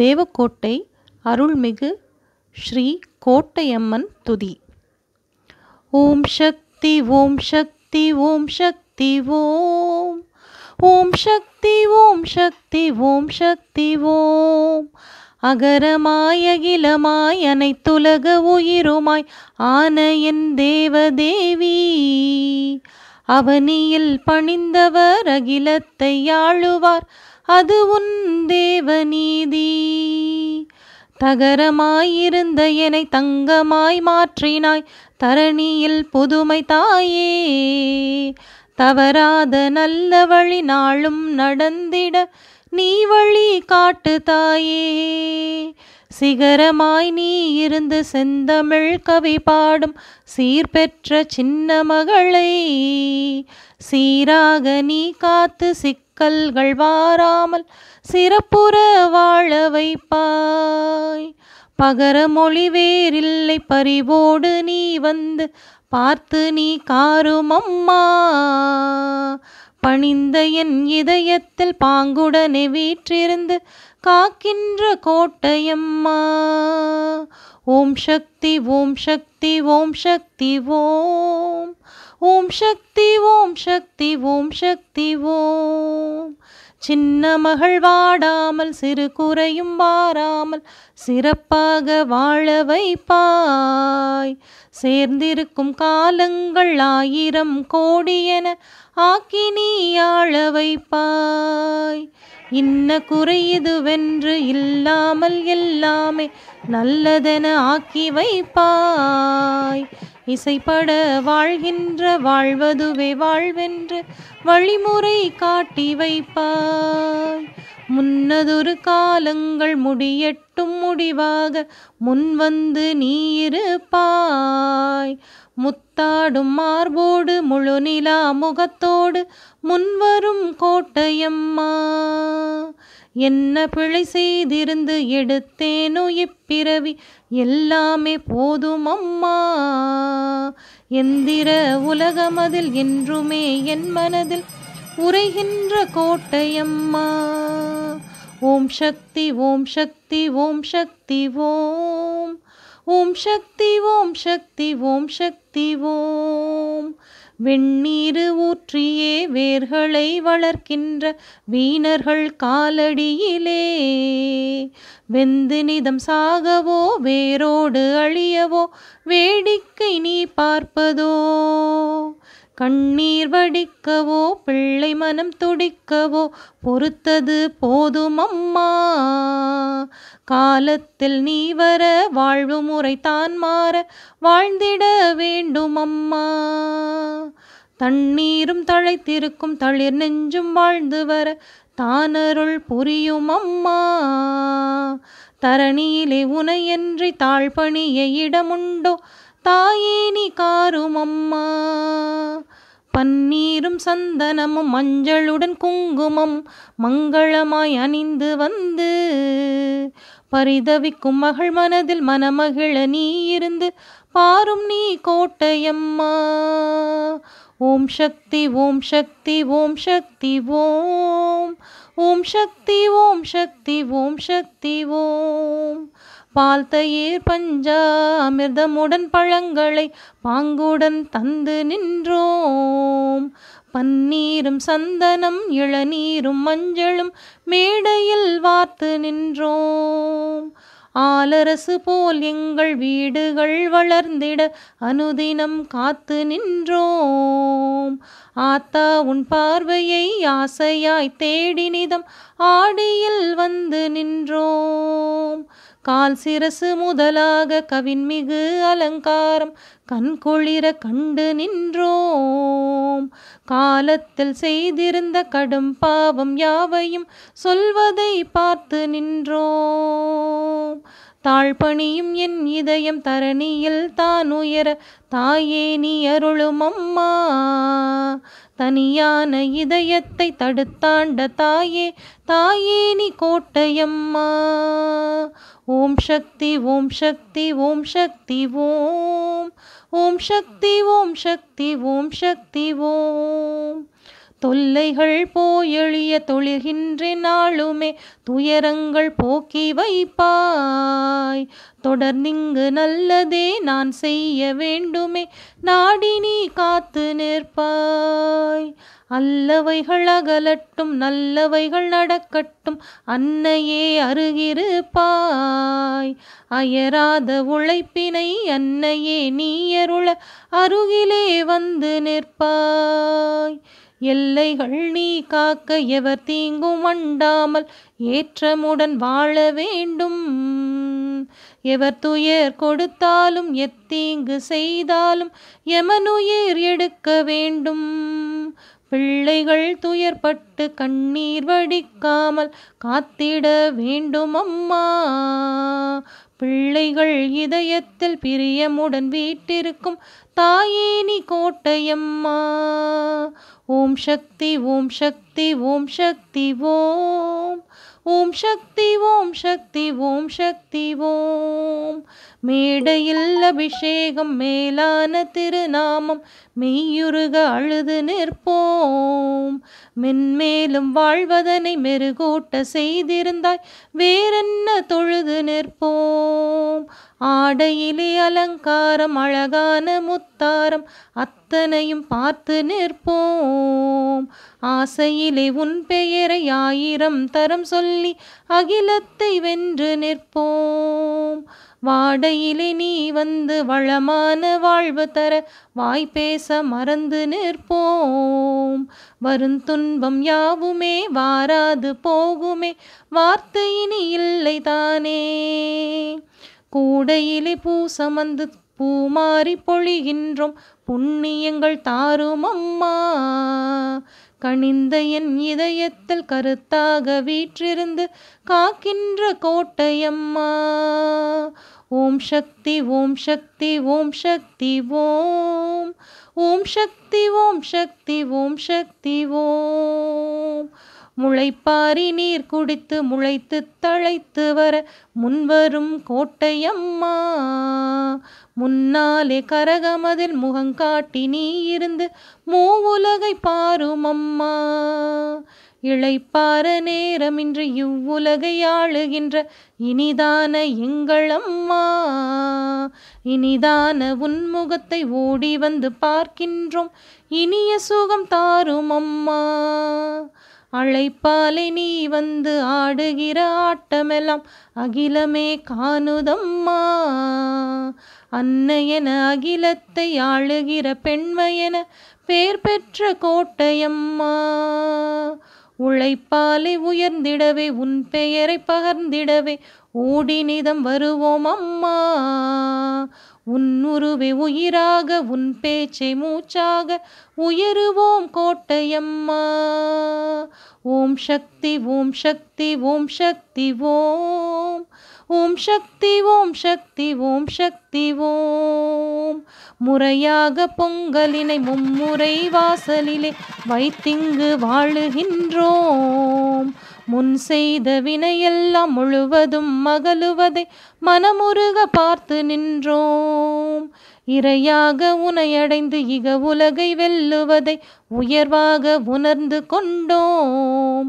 தேவக்கோட்டை அருள்மிகு ஸ்ரீ கோட்டையம்மன் துதி ஓம் சக்தி ஓம் சக்தி ஓம் சக்தி ஓம் ஓம் சக்தி ஓம் சக்தி ஓம் சக்தி ஓம் அகரமாய் அகிலமாய் அனைத்துலக உயிருமாய் ஆன என் தேவதேவி அவனியில் பணிந்தவர் அகிலத்தை ஆளுவார் அது உன் தேவநீதி தகரமாயிருந்த என்னை தங்கமாய் மாற்றினாய் தரணியில் புதுமை தாயே தவறாத நல்ல வழி நாளும் நடந்திட நீ வழி காட்டு தாயே சிகரமாய் நீ இருந்து செந்தமிழ் கவி பாடும் சீர்பெற்ற சின்ன மகளை சீராக நீ காத்து சிக்க கல்கள் வாராமல் சிறப்புற வாழ வைப்பாய் பகர மொழி வேறில்லை பறிவோடு நீ வந்து பார்த்து நீ காரும் அம்மா பணிந்த என் இதயத்தில் பாங்குடனே வீற்றிருந்து காக்கின்ற கோட்டையம்மா ஓம் சக்தி ஓம் சக்தி ஓம் சக்தி ஓம் ஓம் சக்தி ஓம் சக்தி ஓம் சக்தி ஓம் சின்ன மகள் வாடாமல் சிறு குறையும் வாராமல் சிறப்பாக வாழ வைப்பாய் சேர்ந்திருக்கும் காலங்கள் ஆயிரம் கோடி என ஆக்கி நீ வைப்பாய் இன்ன குறை இதுவென்று இல்லாமல் எல்லாமே நல்லதென ஆக்கி வைப்பாய் இசைப்பட வாழ்கின்ற வாழ்வதுவே வாழ்வென்று வழிமுறை காட்டி வைப்பாய் முன்னதொரு காலங்கள் முடியட்டும் முடிவாக முன்வந்து நீ இருப்பாய் முத்தாடும் மார்போடு முழு நிலா முகத்தோடு முன்வரும் கோட்டையம்மா என்ன பிழை செய்திருந்து எடுத்தேனோ இப்பிறவி எல்லாமே போதும் அம்மா எந்திர உலகமதில் என்றுமே என் மனதில் உரைகின்ற கோட்டையம்மா ஓம் சக்தி ஓம் சக்தி ஓம் சக்தி ஓம் ஓம் சக்தி ஓம் சக்தி ஓம் சக்தி ஓம் வெண்ணீர் ஊற்றியே வேர்களை வளர்க்கின்ற வீணர்கள் காலடியிலே வெந்து நிதம் சாகவோ வேரோடு அழியவோ வேடிக்கை நீ பார்ப்பதோ கண்ணீர் வடிக்கவோ பிள்ளை மனம் துடிக்கவோ பொறுத்தது போதும் அம்மா காலத்தில் நீ வர வாழ்வு முறை தான் மாற வாழ்ந்திட வேண்டும் அம்மா தண்ணீரும் தழைத்திருக்கும் தளிர் நெஞ்சும் வாழ்ந்து வர தானருள் புரியும் அம்மா தரணியிலே உனையன்றி தாழ்பணியை இடமுண்டோ தாயேனி அம்மா பன்னீரும் சந்தனமும் மஞ்சளுடன் குங்குமம் மங்களமாய் அணிந்து வந்து பரிதவிக்கும் மகள் மனதில் மனமகிழ நீ இருந்து பாரும் நீ கோட்டையம்மா ஓம் சக்தி ஓம் சக்தி ஓம் சக்தி ஓம் ஓம் சக்தி ஓம் சக்தி ஓம் சக்தி ஓம் பால் தயிர் அமிர்தமுடன் பழங்களை பாங்குடன் தந்து நின்றோம் பன்னீரும் சந்தனம் இளநீரும் மஞ்சளும் மேடையில் வார்த்து நின்றோம் ஆலரசு போல் எங்கள் வீடுகள் வளர்ந்திட அனுதினம் காத்து நின்றோம் ஆத்தா உன் பார்வையை ஆசையாய் தேடினிதம் ஆடியில் வந்து நின்றோம் கால் சிரசு முதலாக கவின்மிகு அலங்காரம் கண் கண்டு நின்றோம் காலத்தில் செய்திருந்த கடும் பாவம் யாவையும் சொல்வதை பார்த்து நின்றோம் தாழ்பணியும் என் இதயம் தரணியில் தான் உயர தாயே நீ அருளும் அம்மா தனியான இதயத்தை தடுத்தாண்ட தாயே தாயே நீ கோட்டையம்மா ஓம் சக்தி ஓம் சக்தி ஓம் சக்தி ஓம் ஓம் சக்தி ஓம் சக்தி ஓம் சக்தி ஓம் தொல்லைகள் போயெழிய தொழிகின்ற நாளுமே துயரங்கள் போக்கி வைப்பாய் தொடர்ந்திங்கு நல்லதே நான் செய்ய வேண்டுமே நாடி நீ காத்து நிற்பாய் அல்லவைகள் அகலட்டும் நல்லவைகள் நடக்கட்டும் அன்னையே அருகிருப்பாய் அயராத உழைப்பினை அன்னையே நீயருள அருகிலே வந்து நிற்பாய் எல்லைகள் நீ காக்க எவர் தீங்கும் அண்டாமல் ஏற்றமுடன் வாழ வேண்டும் எவர் துயர் கொடுத்தாலும் எத்தீங்கு செய்தாலும் எமனுயிர் எடுக்க வேண்டும் பிள்ளைகள் துயர்பட்டு கண்ணீர் வடிக்காமல் காத்திட வேண்டும் அம்மா பிள்ளைகள் இதயத்தில் பிரியமுடன் வீட்டிருக்கும் தாயேனி கோட்டையம்மா ஓம் சக்தி ஓம் சக்தி ஓம் சக்தி ஓம் ஓம் சக்தி ஓம் சக்தி ஓம் சக்தி ஓம் மேடையில் அபிஷேகம் மேலான திருநாமம் மெய்யுருக அழுது நிற்போம் மென்மேலும் வாழ்வதனை மெருகூட்ட செய்திருந்தாய் வேறென்ன தொழுது நிற்போம் ஆடையிலே அலங்காரம் அழகான முத்தாரம் அத்தனையும் பார்த்து நிற்போம் ஆசையிலே உன் பெயரை ஆயிரம் தரம் சொல்லி அகிலத்தை வென்று நிற்போம் வாடையிலே நீ வந்து வளமான வாழ்வு தர வாய்ப்பேச மறந்து நிற்போம் துன்பம் யாவுமே வாராது போகுமே வார்த்தை இனி இல்லை தானே கூடையிலே பூ வந்து பூமாறி பொழிகின்றோம் புண்ணியங்கள் தாரும் அம்மா கணிந்த என் இதயத்தில் கருத்தாக வீற்றிருந்து காக்கின்ற கோட்டையம்மா ஓம் சக்தி ஓம் சக்தி ஓம் சக்தி ஓம் ஓம் சக்தி ஓம் சக்தி ஓம் சக்தி ஓம் முளைப்பாரி நீர் குடித்து முளைத்து தழைத்து வர முன்வரும் கோட்டையம்மா முன்னாலே கரகமதில் முகங்காட்டி நீ இருந்து மூவுலகை உலகை பாருமம்மா இழைப்பார நேரமின்றி இவ்வுலகை ஆளுகின்ற இனிதான எங்கள் அம்மா இனிதான உன்முகத்தை ஓடி வந்து பார்க்கின்றோம் இனிய சுகம் தாரும் அம்மா அழைப்பாலை நீ வந்து ஆடுகிற ஆட்டமெல்லாம் அகிலமே காணுதம்மா அன்னையன அகிலத்தை ஆளுகிற பெண்மையென பேர் பெற்ற கோட்டையம்மா உழைப்பாலை உயர்ந்திடவே உன் பெயரை பகர்ந்திடவே ஓடினிதம் வருவோம் அம்மா உன் உருவே உயிராக உன் பேச்சை மூச்சாக உயருவோம் கோட்டையம்மா ஓம் சக்தி ஓம் சக்தி ஓம் சக்தி ஓம் ஓம் சக்தி ஓம் சக்தி ஓம் சக்தி ஓம் முறையாக பொங்கலினை மும்முறை வாசலிலே வைத்திங்கு வாழுகின்றோம் முன் செய்த வினையெல்லாம் முழுவதும் மகளுவதை மனமுருக பார்த்து நின்றோம் இரையாக உனையடைந்து இக உலகை வெல்லுவதை உயர்வாக உணர்ந்து கொண்டோம்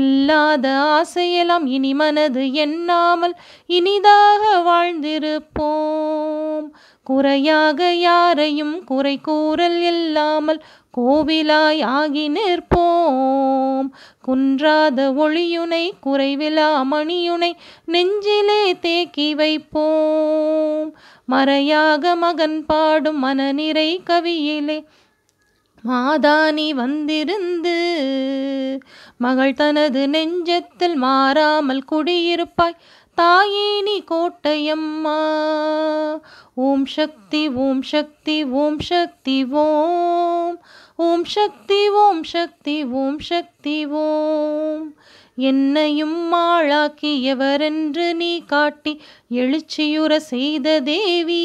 இல்லாத ஆசையெல்லாம் இனி மனது எண்ணாமல் இனிதாக வாழ்ந்திருப்போம் குறையாக யாரையும் குறை கூறல் இல்லாமல் கோவிலாய் ஆகி நிற்போம் குன்றாத ஒளியுனை குறைவிலா மணியுனை நெஞ்சிலே தேக்கி வைப்போம் மறையாக மகன் பாடும் மனநிறை கவியிலே மாதானி வந்திருந்து மகள் தனது நெஞ்சத்தில் மாறாமல் குடியிருப்பாய் தாயினி கோட்டையம்மா ஓம் சக்தி ஓம் சக்தி ஓம் சக்தி ஓம் ஓம் சக்தி ஓம் சக்தி ஓம் சக்தி ஓம் என்னையும் மாளாக்கியவரென்று நீ காட்டி எழுச்சியுற செய்த தேவி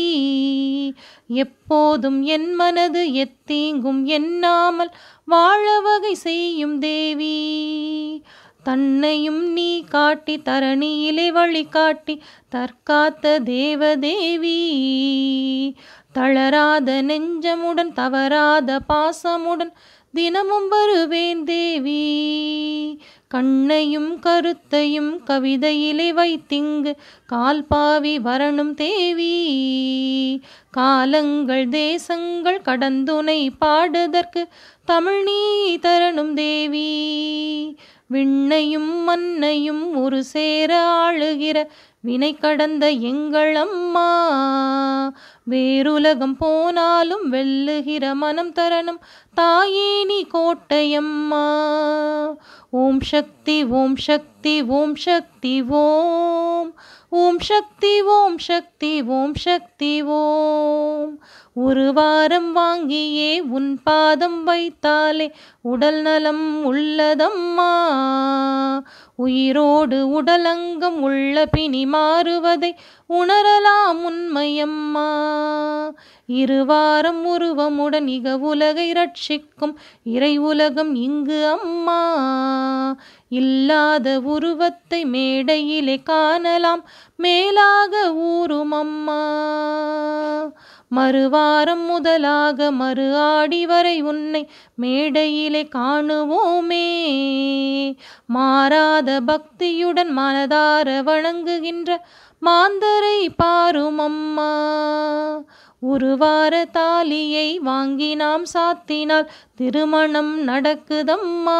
எப்போதும் என் மனது எத்தீங்கும் எண்ணாமல் வாழ வகை செய்யும் தேவி தன்னையும் நீ காட்டி தரணியிலே வழி காட்டி தற்காத்த தேவதேவி தளராத நெஞ்சமுடன் தவறாத பாசமுடன் தினமும் வருவேன் தேவி கண்ணையும் கருத்தையும் கவிதையிலே வைத்திங்கு கால்பாவி வரணும் தேவி காலங்கள் தேசங்கள் கடந்துனை பாடுதற்கு தமிழ் நீ தரணும் தேவி விண்ணையும் மண்ணையும் ஒரு சேர ஆளுகிற வினை கடந்த எங்கள் அம்மா வேறுலகம் போனாலும் வெல்லுகிற மனம் தரணும் தாயேனி கோட்டையம்மா ஓம் சக்தி ஓம் சக்தி ஓம் சக்தி ஓம் ஓம் சக்தி ஓம் சக்தி ஓம் சக்தி ஓம் ஒரு வாரம் வாங்கியே உன் பாதம் வைத்தாலே உடல் நலம் உள்ளதம்மா உயிரோடு உடலங்கம் உள்ள பிணி மாறுவதை உணரலாம் உண்மையம்மா இரு வாரம் உருவமுடன் இக உலகை ரட்சிக்கும் இறை உலகம் இங்கு அம்மா இல்லாத உருவத்தை மேடையிலே காணலாம் மேலாக ஊரும் அம்மா மறுவாரம் முதலாக மறு ஆடி வரை உன்னை மேடையிலே காணுவோமே மாறாத பக்தியுடன் மனதார வணங்குகின்ற மாந்தரை பாரும் அம்மா ஒரு வார தாலியை வாங்கி நாம் சாத்தினால் திருமணம் நடக்குதம்மா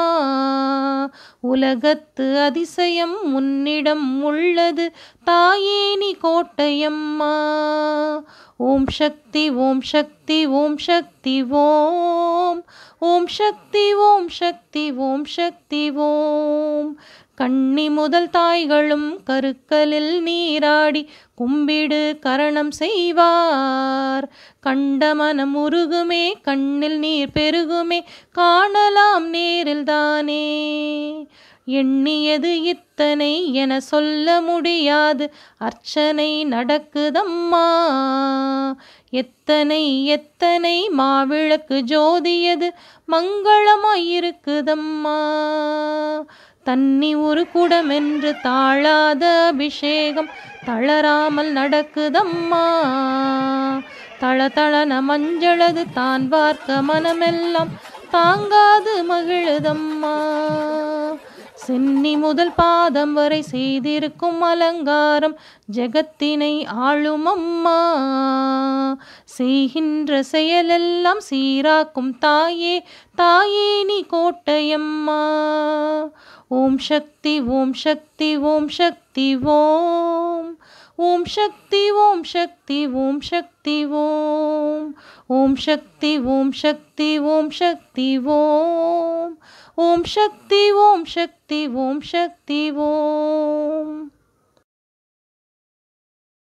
உலகத்து அதிசயம் உன்னிடம் உள்ளது தாயேனி கோட்டையம்மா ஓம் சக்தி ஓம் சக்தி ஓம் சக்தி ஓம் ஓம் சக்தி ஓம் சக்தி ஓம் சக்தி ஓம் கண்ணி முதல் தாய்களும் கருக்கலில் நீராடி கும்பிடு கரணம் செய்வார் கண்ட மனம் உருகுமே கண்ணில் நீர் பெருகுமே காணலாம் நேரில் தானே எண்ணியது இத்தனை என சொல்ல முடியாது அர்ச்சனை நடக்குதம்மா எத்தனை எத்தனை மாவிளக்கு ஜோதியது மங்களமாயிருக்குதம்மா தன்னி ஒரு என்று தாழாத அபிஷேகம் தளராமல் நடக்குதம்மா தள தளன மஞ்சளது தான் பார்க்க மனமெல்லாம் தாங்காது மகிழுதம்மா சென்னி முதல் பாதம் வரை செய்திருக்கும் அலங்காரம் ஜெகத்தினை ஆளும் அம்மா செய்கின்ற செயலெல்லாம் சீராக்கும் தாயே தாயே நீ கோட்டையம்மா ஓம் சக்தி ஓம் சக்தி ஓம் சக்தி ஓம் ஓம் சக்தி ஓம் சக்தி ஓம் சக்தி ஓம் ஓம் சக்தி ஓம் சக்தி ஓம் சக்தி ஓம் ओम शक्ति ओम शक्ति ओम शक्ति ओम